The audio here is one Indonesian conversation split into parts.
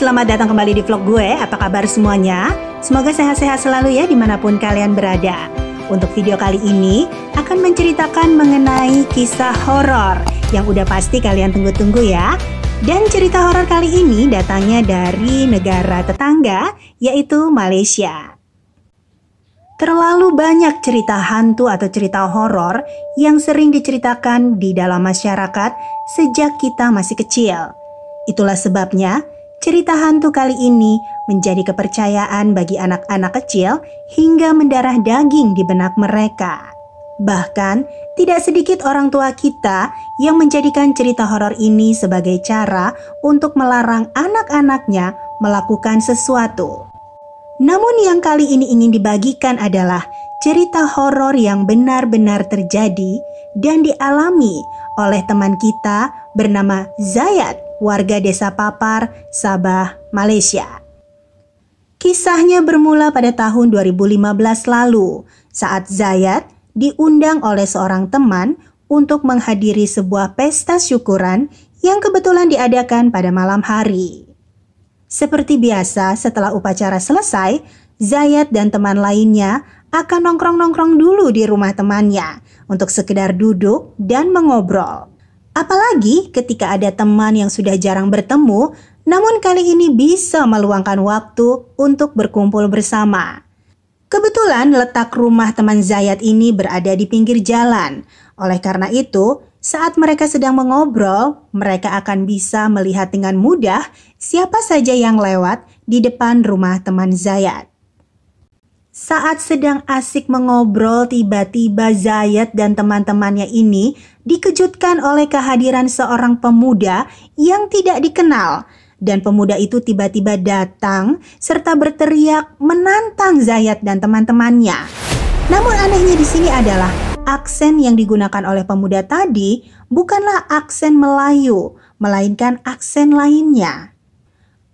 selamat datang kembali di vlog gue. Apa kabar semuanya? Semoga sehat-sehat selalu ya dimanapun kalian berada. Untuk video kali ini akan menceritakan mengenai kisah horor yang udah pasti kalian tunggu-tunggu ya. Dan cerita horor kali ini datangnya dari negara tetangga yaitu Malaysia. Terlalu banyak cerita hantu atau cerita horor yang sering diceritakan di dalam masyarakat sejak kita masih kecil. Itulah sebabnya Cerita hantu kali ini menjadi kepercayaan bagi anak-anak kecil hingga mendarah daging di benak mereka. Bahkan, tidak sedikit orang tua kita yang menjadikan cerita horor ini sebagai cara untuk melarang anak-anaknya melakukan sesuatu. Namun, yang kali ini ingin dibagikan adalah cerita horor yang benar-benar terjadi dan dialami oleh teman kita bernama Zayat warga desa Papar, Sabah, Malaysia. Kisahnya bermula pada tahun 2015 lalu saat Zayat diundang oleh seorang teman untuk menghadiri sebuah pesta syukuran yang kebetulan diadakan pada malam hari. Seperti biasa, setelah upacara selesai, Zayat dan teman lainnya akan nongkrong-nongkrong dulu di rumah temannya untuk sekedar duduk dan mengobrol. Apalagi ketika ada teman yang sudah jarang bertemu, namun kali ini bisa meluangkan waktu untuk berkumpul bersama. Kebetulan letak rumah teman Zayat ini berada di pinggir jalan. Oleh karena itu, saat mereka sedang mengobrol, mereka akan bisa melihat dengan mudah siapa saja yang lewat di depan rumah teman Zayat. Saat sedang asik mengobrol, tiba-tiba Zayat dan teman-temannya ini dikejutkan oleh kehadiran seorang pemuda yang tidak dikenal. Dan pemuda itu tiba-tiba datang serta berteriak menantang Zayat dan teman-temannya. Namun anehnya di sini adalah aksen yang digunakan oleh pemuda tadi bukanlah aksen Melayu, melainkan aksen lainnya.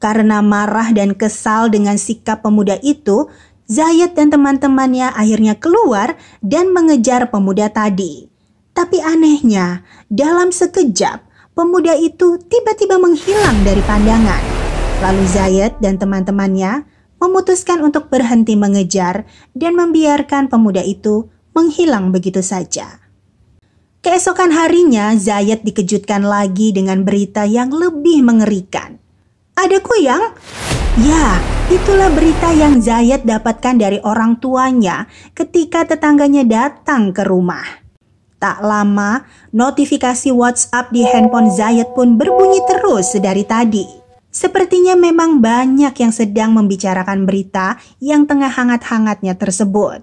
Karena marah dan kesal dengan sikap pemuda itu, Zayed dan teman-temannya akhirnya keluar dan mengejar pemuda tadi. Tapi anehnya, dalam sekejap, pemuda itu tiba-tiba menghilang dari pandangan. Lalu Zayed dan teman-temannya memutuskan untuk berhenti mengejar dan membiarkan pemuda itu menghilang begitu saja. Keesokan harinya, Zayed dikejutkan lagi dengan berita yang lebih mengerikan. Ada kuyang? Ya, itulah berita yang Zayat dapatkan dari orang tuanya ketika tetangganya datang ke rumah. Tak lama, notifikasi WhatsApp di handphone Zayat pun berbunyi terus dari tadi. Sepertinya memang banyak yang sedang membicarakan berita yang tengah hangat-hangatnya tersebut.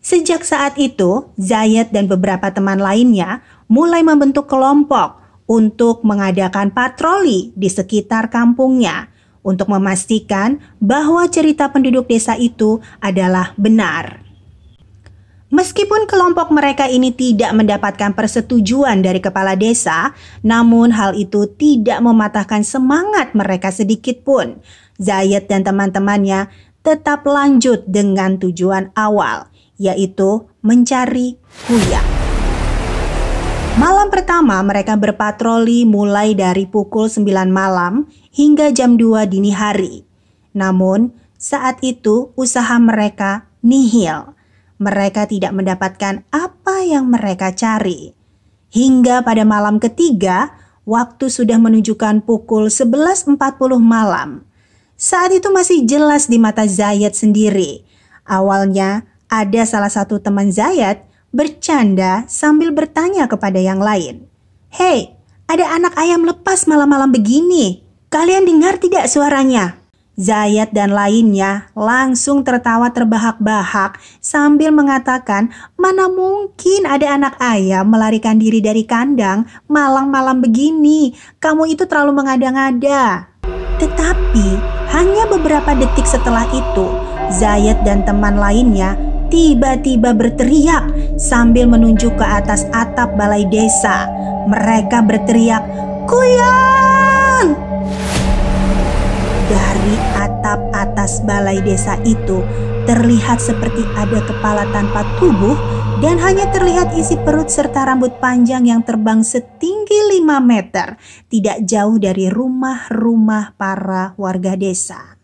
Sejak saat itu, Zayat dan beberapa teman lainnya mulai membentuk kelompok untuk mengadakan patroli di sekitar kampungnya untuk memastikan bahwa cerita penduduk desa itu adalah benar. Meskipun kelompok mereka ini tidak mendapatkan persetujuan dari kepala desa, namun hal itu tidak mematahkan semangat mereka sedikit pun. Zayed dan teman-temannya tetap lanjut dengan tujuan awal, yaitu mencari Huya. Malam pertama mereka berpatroli mulai dari pukul 9 malam hingga jam 2 dini hari. Namun, saat itu usaha mereka nihil. Mereka tidak mendapatkan apa yang mereka cari. Hingga pada malam ketiga, waktu sudah menunjukkan pukul 11.40 malam. Saat itu masih jelas di mata Zayat sendiri. Awalnya ada salah satu teman Zayat bercanda sambil bertanya kepada yang lain. Hei, ada anak ayam lepas malam-malam begini. Kalian dengar tidak suaranya? Zayat dan lainnya langsung tertawa terbahak-bahak sambil mengatakan mana mungkin ada anak ayam melarikan diri dari kandang malam-malam begini. Kamu itu terlalu mengada-ngada. Tetapi hanya beberapa detik setelah itu, Zayat dan teman lainnya tiba-tiba berteriak sambil menunjuk ke atas atap balai desa. Mereka berteriak, "Kuyang!" Dari atap atas balai desa itu terlihat seperti ada kepala tanpa tubuh dan hanya terlihat isi perut serta rambut panjang yang terbang setinggi 5 meter, tidak jauh dari rumah-rumah para warga desa.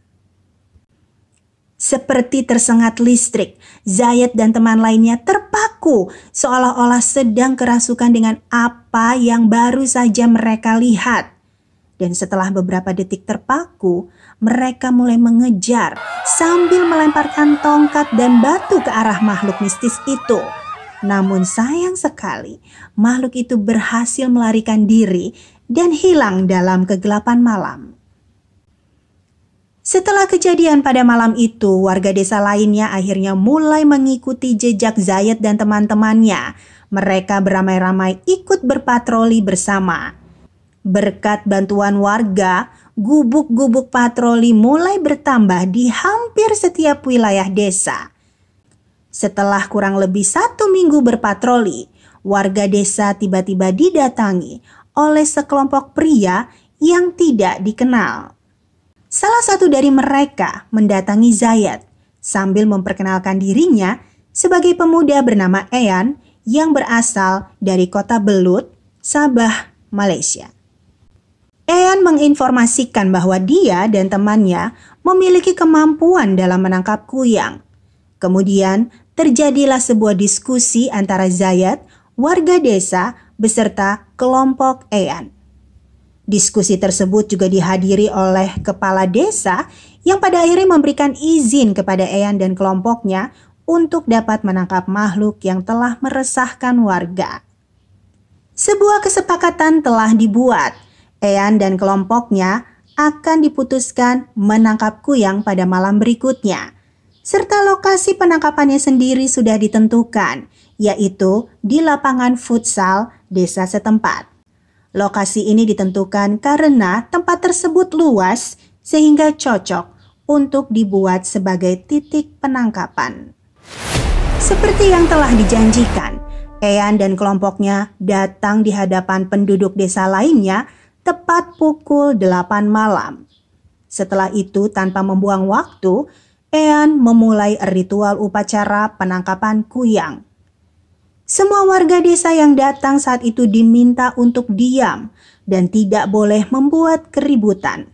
Seperti tersengat listrik, Zayed dan teman lainnya terpaku seolah-olah sedang kerasukan dengan apa yang baru saja mereka lihat. Dan setelah beberapa detik terpaku, mereka mulai mengejar sambil melemparkan tongkat dan batu ke arah makhluk mistis itu. Namun sayang sekali, makhluk itu berhasil melarikan diri dan hilang dalam kegelapan malam. Setelah kejadian pada malam itu, warga desa lainnya akhirnya mulai mengikuti jejak Zayed dan teman-temannya. Mereka beramai-ramai ikut berpatroli bersama. Berkat bantuan warga, gubuk-gubuk patroli mulai bertambah di hampir setiap wilayah desa. Setelah kurang lebih satu minggu berpatroli, warga desa tiba-tiba didatangi oleh sekelompok pria yang tidak dikenal. Salah satu dari mereka mendatangi Zayat sambil memperkenalkan dirinya sebagai pemuda bernama Ean yang berasal dari kota Belut, Sabah, Malaysia. Ean menginformasikan bahwa dia dan temannya memiliki kemampuan dalam menangkap kuyang. Kemudian terjadilah sebuah diskusi antara Zayat, warga desa, beserta kelompok Ean. Diskusi tersebut juga dihadiri oleh kepala desa yang pada akhirnya memberikan izin kepada Ean dan kelompoknya untuk dapat menangkap makhluk yang telah meresahkan warga. Sebuah kesepakatan telah dibuat. Ean dan kelompoknya akan diputuskan menangkap kuyang pada malam berikutnya. Serta lokasi penangkapannya sendiri sudah ditentukan, yaitu di lapangan futsal desa setempat. Lokasi ini ditentukan karena tempat tersebut luas sehingga cocok untuk dibuat sebagai titik penangkapan. Seperti yang telah dijanjikan, Ean dan kelompoknya datang di hadapan penduduk desa lainnya tepat pukul 8 malam. Setelah itu tanpa membuang waktu, Ean memulai ritual upacara penangkapan kuyang – semua warga desa yang datang saat itu diminta untuk diam dan tidak boleh membuat keributan.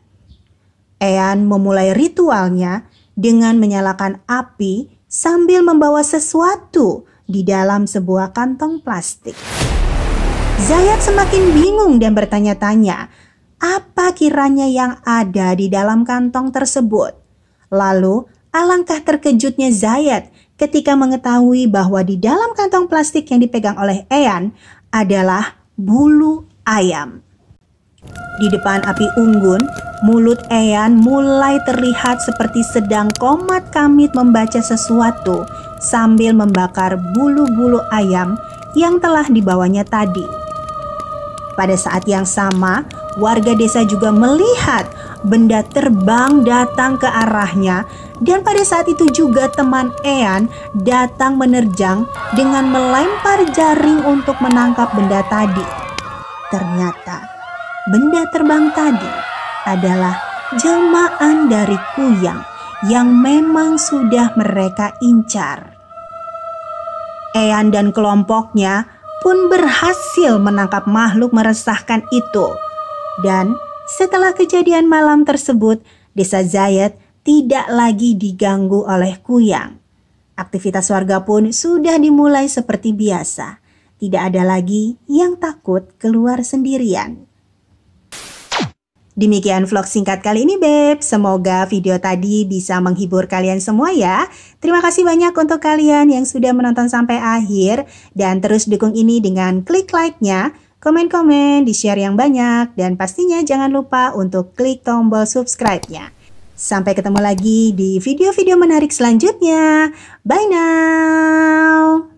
Ean memulai ritualnya dengan menyalakan api sambil membawa sesuatu di dalam sebuah kantong plastik. Zayat semakin bingung dan bertanya-tanya, apa kiranya yang ada di dalam kantong tersebut? Lalu, alangkah terkejutnya Zayat ketika mengetahui bahwa di dalam kantong plastik yang dipegang oleh Ean adalah bulu ayam. Di depan api unggun, mulut Ean mulai terlihat seperti sedang komat kamit membaca sesuatu sambil membakar bulu-bulu ayam yang telah dibawanya tadi. Pada saat yang sama, warga desa juga melihat benda terbang datang ke arahnya dan pada saat itu juga teman Ean datang menerjang dengan melempar jaring untuk menangkap benda tadi. Ternyata benda terbang tadi adalah jelmaan dari kuyang yang memang sudah mereka incar. Ean dan kelompoknya pun berhasil menangkap makhluk meresahkan itu. Dan setelah kejadian malam tersebut, desa Zayat tidak lagi diganggu oleh kuyang. Aktivitas warga pun sudah dimulai seperti biasa. Tidak ada lagi yang takut keluar sendirian. Demikian vlog singkat kali ini Beb. Semoga video tadi bisa menghibur kalian semua ya. Terima kasih banyak untuk kalian yang sudah menonton sampai akhir. Dan terus dukung ini dengan klik like-nya, komen-komen, di-share yang banyak. Dan pastinya jangan lupa untuk klik tombol subscribe-nya. Sampai ketemu lagi di video-video menarik selanjutnya. Bye now!